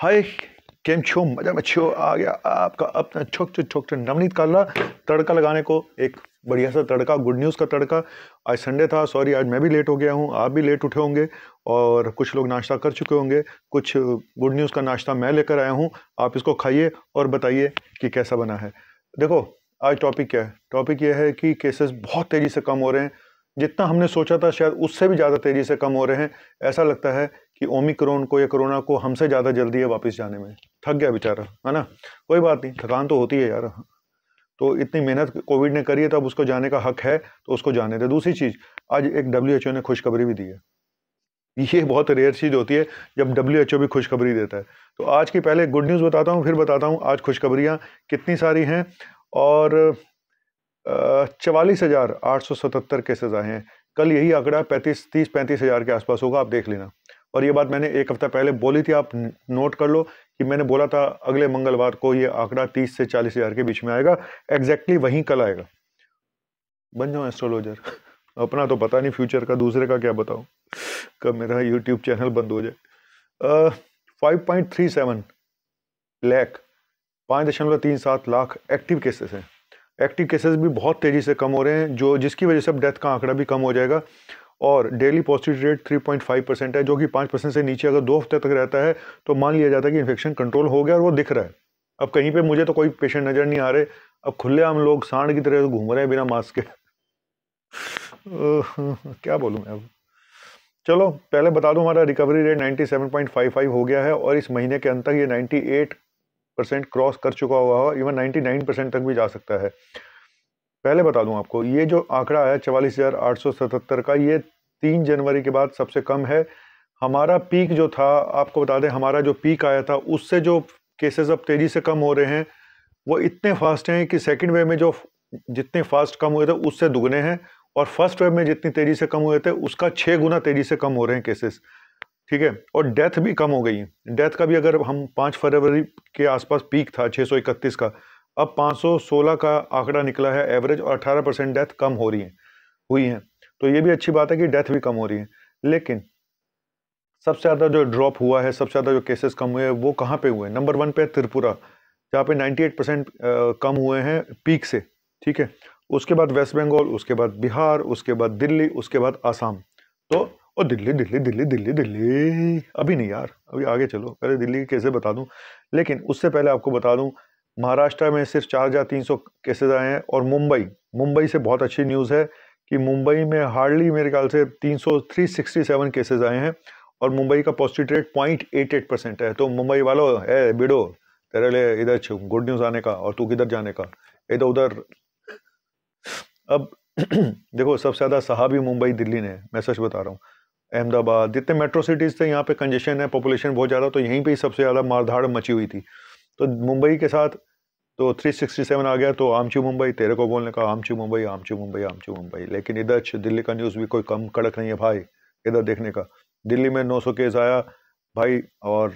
हाय केम छो मजा में छो आ गया आपका अपना छोटे छोटे नवनीत काला तड़का लगाने को एक बढ़िया सा तड़का गुड न्यूज़ का तड़का आज संडे था सॉरी आज मैं भी लेट हो गया हूँ आप भी लेट उठे होंगे और कुछ लोग नाश्ता कर चुके होंगे कुछ गुड न्यूज़ का नाश्ता मैं लेकर आया हूँ आप इसको खाइए और बताइए कि कैसा बना है देखो आज टॉपिक क्या है टॉपिक ये है कि केसेस बहुत तेज़ी से कम हो रहे हैं जितना हमने सोचा था शायद उससे भी ज़्यादा तेज़ी से कम हो रहे हैं ऐसा लगता है कि ओमिक्रोन को या कोरोना को हमसे ज़्यादा जल्दी है वापस जाने में थक गया बेचारा है ना कोई बात नहीं थकान तो होती है यार तो इतनी मेहनत कोविड ने करी है तो अब उसको जाने का हक है तो उसको जाने दे दूसरी चीज़ आज एक डब्ल्यू ने खुशखबरी भी दी है ये बहुत रेयर चीज़ होती है जब डब्ल्यू भी खुशखबरी देता है तो आज की पहले गुड न्यूज़ बताता हूँ फिर बताता हूँ आज खुशखबरियाँ कितनी सारी हैं और चवालीस हज़ार आठ सौ सतहत्तर केसेज आए हैं कल यही आंकड़ा पैंतीस तीस पैंतीस हज़ार के आसपास होगा आप देख लेना और ये बात मैंने एक हफ्ता पहले बोली थी आप नोट कर लो कि मैंने बोला था अगले मंगलवार को ये आंकड़ा तीस से चालीस हज़ार के बीच में आएगा एग्जैक्टली वहीं कल आएगा बन जाओ एस्ट्रोलॉजर अपना तो पता नहीं फ्यूचर का दूसरे का क्या बताऊँ कब मेरा यूट्यूब चैनल बंद हो जाए five point three seven lakh पाँच दशमलव तीन सात लाख एक्टिव केसेस हैं एक्टिव केसेस भी बहुत तेज़ी से कम हो रहे हैं जो जिसकी वजह से अब डेथ का आंकड़ा भी कम हो जाएगा और डेली पॉजिटिव रेट 3.5 परसेंट है जो कि 5 परसेंट से नीचे अगर दो हफ्ते तक रहता है तो मान लिया जाता है कि इन्फेक्शन कंट्रोल हो गया और वो दिख रहा है अब कहीं पे मुझे तो कोई पेशेंट नज़र नहीं आ रहे अब खुले हम लोग सांड की तरह तो घूम रहे हैं बिना मास्क के क्या बोलूँ मैं अब चलो पहले बता दूँ हमारा रिकवरी रेट नाइन्टी हो गया है और इस महीने के अंत तक ये नाइन्टी परसेंट क्रॉस कर चुका हुआ है इवन नाइन्टी परसेंट तक भी जा सकता है पहले बता दूं आपको ये जो आंकड़ा आया चवालीस हज़ार आठ सौ सतहत्तर का ये तीन जनवरी के बाद सबसे कम है हमारा पीक जो था आपको बता दें हमारा जो पीक आया था उससे जो केसेस अब तेज़ी से कम हो रहे हैं वो इतने फास्ट हैं कि सेकेंड वेव में जो जितने फास्ट कम हुए थे उससे दुगने हैं और फर्स्ट वेव में जितनी तेज़ी से कम हुए थे उसका छः गुना तेज़ी से कम हो रहे हैं केसेस ठीक है और डेथ भी कम हो गई है डेथ का भी अगर हम पाँच फरवरी के आसपास पीक था छः का अब 516 का आंकड़ा निकला है एवरेज और 18 परसेंट डेथ कम हो रही है हुई हैं तो ये भी अच्छी बात है कि डेथ भी कम हो रही है लेकिन सबसे ज़्यादा जो ड्रॉप हुआ है सबसे ज़्यादा जो केसेस कम हुए हैं वो कहाँ पे हुए नंबर वन पे त्रिपुरा जहाँ पे 98 परसेंट कम हुए हैं पीक से ठीक है उसके बाद वेस्ट बंगाल उसके बाद बिहार उसके बाद दिल्ली उसके बाद आसाम तो ओ दिल्ली दिल्ली दिल्ली दिल्ली दिल्ली अभी नहीं यार अभी आगे चलो पहले दिल्ली के केसेस बता दूँ लेकिन उससे पहले आपको बता दूँ महाराष्ट्र में सिर्फ चार हज़ार तीन सौ केसेज आए हैं और मुंबई मुंबई से बहुत अच्छी न्यूज़ है कि मुंबई में हार्डली मेरे ख्याल से तीन सौ थ्री सिक्सटी सेवन केसेज आए हैं और मुंबई का positive rate point eight eight percent है तो मुंबई वालों है बिडो तेरे लिए इधर गुड न्यूज़ आने का और तू किधर जाने का इधर उधर अब देखो सबसे ज़्यादा सहाबी मुंबई दिल्ली ने मैं सच बता रहा हूँ अहमदाबाद जितने मेट्रो सिटीज़ थे यहाँ पे कंजेशन है पॉपुलेशन बहुत ज़्यादा तो यहीं पे ही सबसे ज़्यादा मारधाड़ मची हुई थी तो मुंबई के साथ तो 367 आ गया तो आमची मुंबई तेरे को बोलने का आमची मुंबई आमची मुंबई आमची मुंबई लेकिन इधर दिल्ली का न्यूज़ भी कोई कम कड़क नहीं है भाई इधर देखने का दिल्ली में 900 केस आया भाई और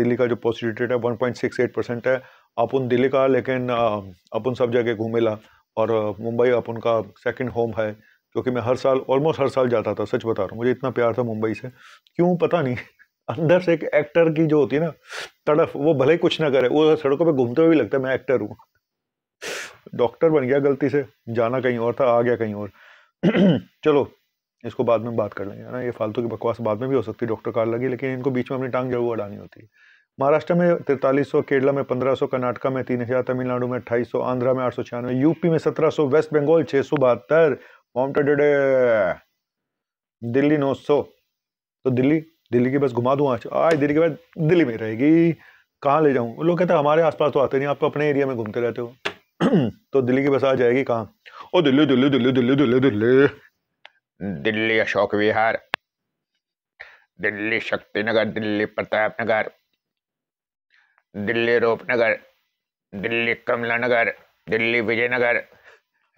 दिल्ली का जो पॉजिटिव रेट है 1.68 परसेंट है अपन दिल्ली का लेकिन अपन सब जगह घूमेला और मुंबई अपन का सेकेंड होम है क्योंकि मैं हर साल ऑलमोस्ट हर साल जाता था सच बता रहा हूँ मुझे इतना प्यार था मुंबई से क्यों पता नहीं अंदर से एक एक्टर की जो होती है ना तड़फ वो भले ही कुछ ना करे वो सड़कों पे घूमते हुए भी लगता है मैं एक्टर हूँ डॉक्टर बन गया गलती से जाना कहीं और था आ गया कहीं और चलो इसको बाद में बात कर लेंगे है ना ये फालतू की बकवास बाद में भी हो सकती है डॉक्टर कार लगी लेकिन इनको बीच में अपनी टांग जरूर अड़ानी होती है महाराष्ट्र में तिरतालीस सौ केरला में पंद्रह सौ कर्नाटका में तीन हज़ार तमिलनाडु में अट्ठाईस सौ आंध्रा में आठ सौ छियानवे यूपी में सत्रह सौ वेस्ट बंगाल छः सौ बहत्तर दिल्ली नौ सौ तो दिल्ली दिल्ली की बस घुमा दूँ आज आज दिल्ली के बाद दिल्ली में रहेगी कहाँ ले जाऊँ लोग कहते हैं हमारे आसपास तो आते नहीं आप अपने एरिया में घूमते रहते हो तो दिल्ली की बस आ जाएगी कहाँ ओ दिल्ली दिल्ली दिल्ली दिल्ली दिल्ली दिल्ली दिल्ली अशोक विहार दिल्ली शक्तिनगर दिल्ली प्रताप नगर दिल्ली रूपनगर दिल्ली कमला नगर दिल्ली विजयनगर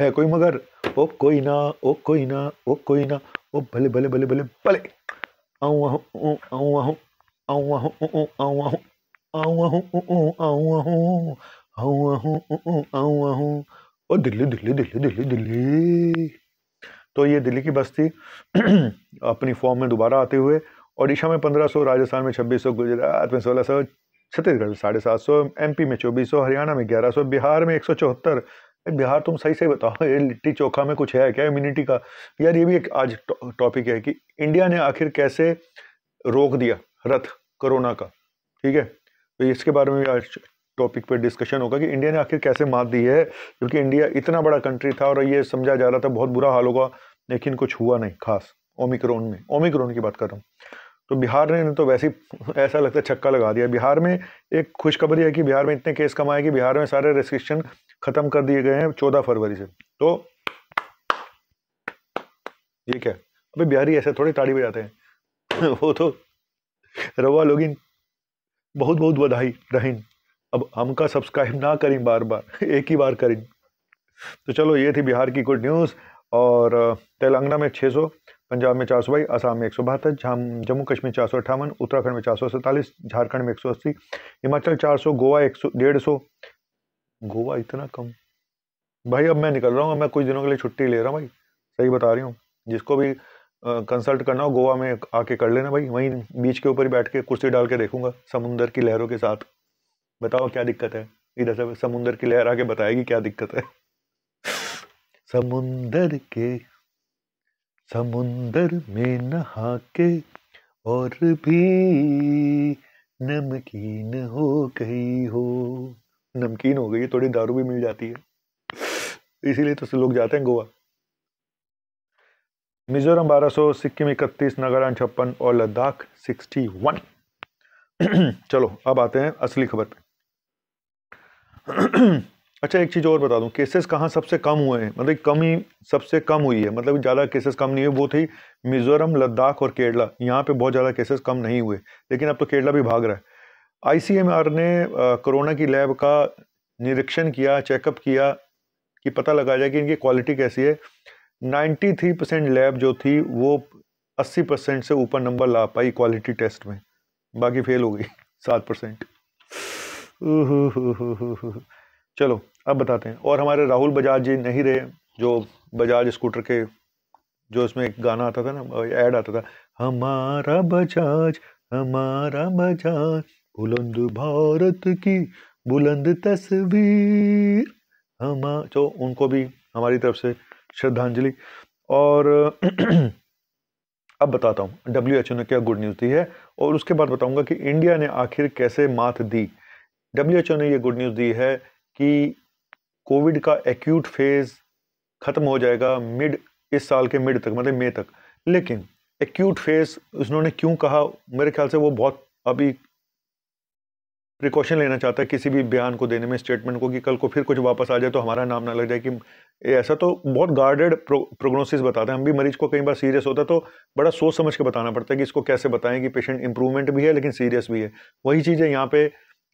है कोई मगर ओ कोई ना ओ कोई ना ओ कोई ना ओ भले भले भले भले भले दिल्ली दिल्ली दिल्ली दिल्ली दिल्ली तो ये दिल्ली की बस्ती अपनी फॉर्म में दोबारा आते हुए ओडिशा में 1500 राजस्थान में 2600 गुजरात में 1600 छत्तीसगढ़ में साढ़े सात सौ एम में चौबीस सौ हरियाणा में ग्यारह सौ बिहार में एक सौ चौहत्तर बिहार तुम सही सही बताओ ये लिट्टी चोखा में कुछ है क्या इम्यूनिटी का यार ये भी एक आज टॉपिक है कि इंडिया ने आखिर कैसे रोक दिया रथ कोरोना का ठीक है तो इसके बारे में भी आज टॉपिक पर डिस्कशन होगा कि इंडिया ने आखिर कैसे मात दी है क्योंकि इंडिया इतना बड़ा कंट्री था और ये समझा जा रहा था बहुत बुरा हाल होगा लेकिन कुछ हुआ नहीं खास ओमिक्रोन में ओमिक्रोन की बात कर रहा हूँ तो बिहार ने तो वैसे ही ऐसा लगता है छक्का लगा दिया बिहार में एक खुशखबरी है कि बिहार में इतने केस कम आए कि बिहार में सारे रेस्ट्रिक्शन ख़त्म कर दिए गए हैं चौदह फरवरी से तो ये क्या अभी बिहारी ऐसे थोड़े ताड़ी बजाते हैं वो तो रवा लोग बहुत बहुत बधाई रहीन अब हम का सब्सक्राइब ना करें बार बार एक ही बार करें तो चलो ये थी बिहार की गुड न्यूज़ और तेलंगाना में 600 पंजाब में चार सौ बाईस आसाम में एक सौ बहत्तर जम्मू कश्मीर चार सौ अट्ठावन उत्तराखंड में चार सौ सैंतालीस झारखंड में एक सौ अस्सी हिमाचल चार सौ गोवा एक सौ डेढ़ सौ गोवा इतना कम भाई अब मैं निकल रहा हूँ मैं कुछ दिनों के लिए छुट्टी ले रहा हूँ भाई सही बता रही हूँ जिसको भी कंसल्ट करना हो गोवा में आके कर लेना भाई वहीं बीच के ऊपर बैठ के कुर्सी डाल के देखूंगा समुंदर की लहरों के साथ बताओ क्या दिक्कत है इधर से समुंदर की लहर आके बताएगी क्या दिक्कत है समुंदर के समुंदर में नहा के और भी नमकीन हो गई हो नमकीन हो गई है थोड़ी दारू भी मिल जाती है इसीलिए तो लोग जाते हैं गोवा मिजोरम 1200 सिक्किम इकतीस नागालैंड छप्पन और लद्दाख 61 चलो अब आते हैं असली खबर पे अच्छा एक चीज़ और बता दूं केसेस कहाँ सबसे कम हुए हैं मतलब कम ही सबसे कम हुई है मतलब ज़्यादा केसेस कम नहीं हुए वो थी मिज़ोरम लद्दाख और केरला यहाँ पे बहुत ज़्यादा केसेस कम नहीं हुए लेकिन अब तो केरला भी भाग रहा है आईसीएमआर ने कोरोना की लैब का निरीक्षण किया चेकअप किया कि पता लगा जाए कि इनकी क्वालिटी कैसी है नाइन्टी परसेंट लैब जो थी वो अस्सी परसेंट से ऊपर नंबर ला पाई क्वालिटी टेस्ट में बाकी फेल हो गई सात परसेंट चलो अब बताते हैं और हमारे राहुल बजाज जी नहीं रहे जो बजाज स्कूटर के जो उसमें एक गाना आता था ना ऐड आता था हमारा बजाज हमारा बजाज बुलंद भारत की बुलंद तस्वीर हम तो उनको भी हमारी तरफ से श्रद्धांजलि और अब बताता हूँ डब्ल्यू एच ओ ने क्या गुड न्यूज़ दी है और उसके बाद बताऊँगा कि इंडिया ने आखिर कैसे मात दी डब्ल्यू एच ओ ने ये गुड न्यूज़ दी है कि कोविड का एक्यूट फेज़ ख़त्म हो जाएगा मिड इस साल के मिड तक मतलब मई तक लेकिन एक्यूट फेज़ उन्होंने क्यों कहा मेरे ख्याल से वो बहुत अभी प्रिकॉशन लेना चाहता है किसी भी बयान को देने में स्टेटमेंट को कि कल को फिर कुछ वापस आ जाए तो हमारा नाम ना लग जाए कि ऐसा तो बहुत गार्डेड प्रो, प्रोग्नोसिस बताते हैं हम भी मरीज को कई बार सीरियस होता है तो बड़ा सोच समझ के बताना पड़ता है कि इसको कैसे बताएं कि पेशेंट इंप्रूवमेंट भी है लेकिन सीरियस भी है वही चीज़ें यहाँ पे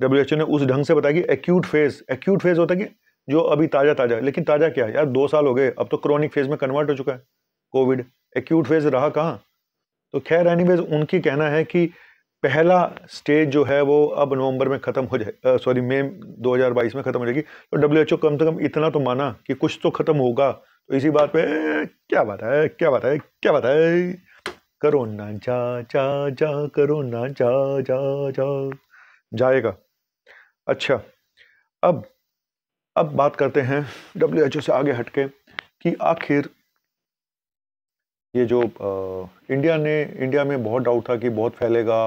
डब्ल्यू ने उस ढंग से बताया कि एक्यूट फेज़ एक्यूट फेज़ होता है कि जो अभी ताज़ा ताज़ा है लेकिन ताज़ा क्या है यार दो साल हो गए अब तो क्रोनिक फेज़ में कन्वर्ट हो चुका है कोविड एक्यूट फेज़ रहा कहाँ तो खैर एनी उनकी कहना है कि पहला स्टेज जो है वो अब नवंबर में ख़त्म हो जाए सॉरी मई 2022 में ख़त्म हो जाएगी तो डब्ल्यू कम से कम इतना तो माना कि कुछ तो ख़त्म होगा तो इसी बात पे क्या बात है क्या बात है क्या बात है करो ना जा जा जा करो ना जा जा जा जाएगा अच्छा अब अब बात करते हैं डब्ल्यू एच ओ से आगे हटके कि आखिर ये जो आ, इंडिया ने इंडिया में बहुत डाउट था कि बहुत फैलेगा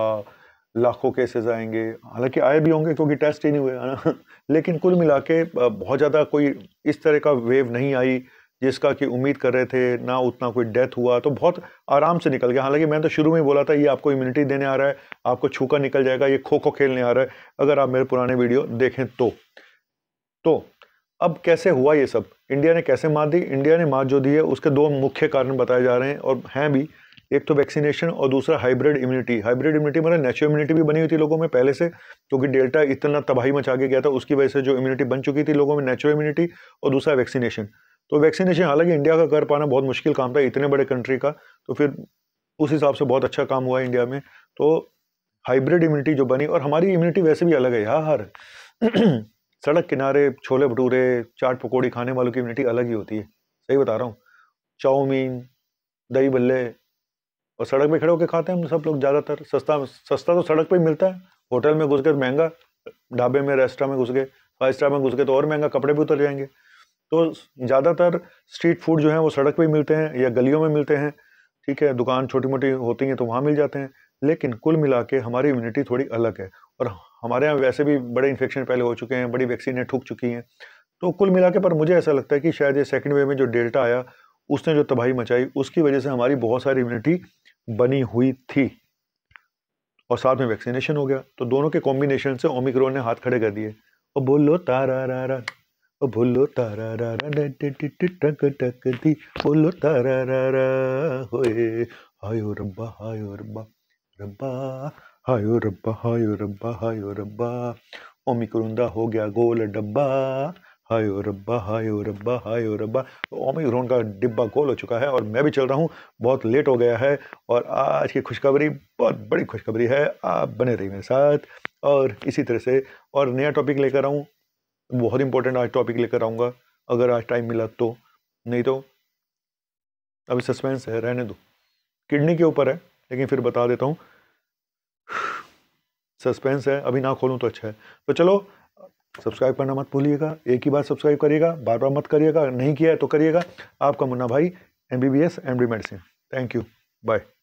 लाखों केसेस आएंगे हालांकि आए भी होंगे क्योंकि टेस्ट ही नहीं हुए है ना लेकिन कुल मिला के बहुत ज़्यादा कोई इस तरह का वेव नहीं आई जिसका कि उम्मीद कर रहे थे ना उतना कोई डेथ हुआ तो बहुत आराम से निकल गया हालांकि मैंने तो शुरू में ही बोला था ये आपको इम्यूनिटी देने आ रहा है आपको छूका निकल जाएगा ये खो खो खेलने आ रहा है अगर आप मेरे पुराने वीडियो देखें तो तो अब कैसे हुआ ये सब इंडिया ने कैसे मार दी इंडिया ने मार जो दी है उसके दो मुख्य कारण बताए जा रहे हैं और हैं भी एक तो वैक्सीनेशन और दूसरा हाइब्रिड इम्यूनिटी हाइब्रिड इम्यूनिटी मतलब नेचुरल इम्यूनिटी भी बनी हुई थी लोगों में पहले से क्योंकि तो डेल्टा इतना तबाही मचा के गया था उसकी वजह से जो इम्यूनिटी बन चुकी थी लोगों में नेचुरल इम्यूनिटी और दूसरा वैक्सीनेशन तो वैक्सीनेशन हालांकि इंडिया का कर पाना बहुत मुश्किल काम था इतने बड़े कंट्री का तो फिर उस हिसाब से बहुत अच्छा काम हुआ इंडिया में तो हाइब्रिड इम्यूनिटी जो बनी और हमारी इम्यूनिटी वैसे भी अलग है हाँ, हर सड़क किनारे छोले भटूरे चाट पकौड़ी खाने वालों की इम्यूनिटी अलग ही होती है सही बता रहा हूँ चाउमीन दही बल्ले और सड़क में खड़े होकर खाते हैं हम सब लोग ज़्यादातर सस्ता सस्ता तो सड़क पर ही मिलता है होटल में घुस के महंगा ढाबे में रेस्टोरेंट में घुस गए फाइव स्टार में घुस गए तो और महंगा कपड़े भी उतर जाएंगे तो ज़्यादातर स्ट्रीट फूड जो है वो सड़क पर ही मिलते हैं या गलियों में मिलते हैं ठीक है दुकान छोटी मोटी होती हैं तो वहाँ मिल जाते हैं लेकिन कुल मिला के हमारी इम्यूनिटी थोड़ी अलग है और हमारे यहाँ वैसे भी बड़े इन्फेक्शन पहले हो चुके हैं बड़ी वैक्सीनें ठुक चुकी हैं तो कुल मिला पर मुझे ऐसा लगता है कि शायद ये सेकेंड वेव में जो डेल्टा आया उसने जो तबाही मचाई उसकी वजह से हमारी बहुत सारी इम्यूनिटी बनी हुई थी और साथ में वैक्सीनेशन हो गया तो दोनों के कॉम्बिनेशन से ओमिक्रोन ने हाथ खड़े कर दिए और बोलो तारा रा रा बोलो तारा रा रा टक टक दी बोलो तारा रा रा होए हायो रब्बा हायो रब्बा रब्बा हायो रब्बा हायो रब्बा हायो रब्बा ओमिक्रोन हो गया गोल डब्बा हायो रब्बा हायो रब्बा हायो रब्बा ओमिक्रोन का डिब्बा गोल हो चुका है और मैं भी चल रहा हूँ बहुत लेट हो गया है और आज की खुशखबरी बहुत बड़ी खुशखबरी है आप बने रहिए मेरे साथ और इसी तरह से और नया टॉपिक लेकर आऊँ बहुत इंपॉर्टेंट आज टॉपिक लेकर आऊँगा अगर आज टाइम मिला तो नहीं तो अभी सस्पेंस है रहने दो किडनी के ऊपर है लेकिन फिर बता देता हूँ सस्पेंस है अभी ना खोलूँ तो अच्छा है तो चलो सब्सक्राइब करना मत भूलिएगा एक ही बार सब्सक्राइब करिएगा बार बार मत करिएगा नहीं किया है तो करिएगा आपका Munna Bhai M B B S M D medicine thank you bye